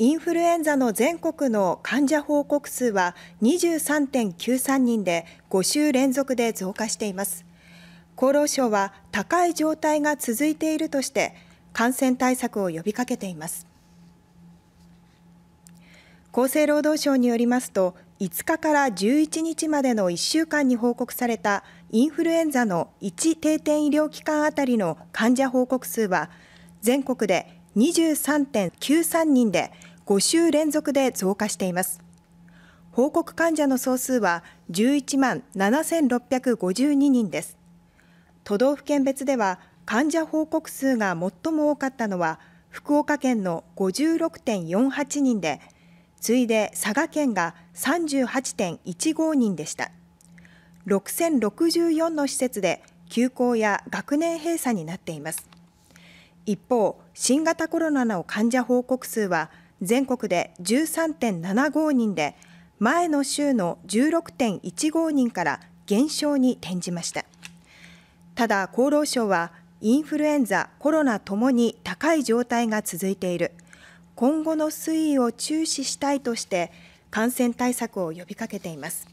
インフルエンザの全国の患者報告数は23.93人で5週連続で増加しています厚労省は高い状態が続いているとして感染対策を呼びかけています厚生労働省によりますと5日から11日までの1週間に報告されたインフルエンザの1定点医療機関あたりの患者報告数は全国で23.93人で5週連続で増加しています報告患者の総数は11万7652人です都道府県別では患者報告数が最も多かったのは福岡県の56.48人で次いで佐賀県が38.15人でした6064の施設で休校や学年閉鎖になっています一方新型コロナの患者報告数は全国で13.75人で前の週の16.15人から減少に転じましたただ厚労省はインフルエンザコロナともに高い状態が続いている今後の推移を注視したいとして感染対策を呼びかけています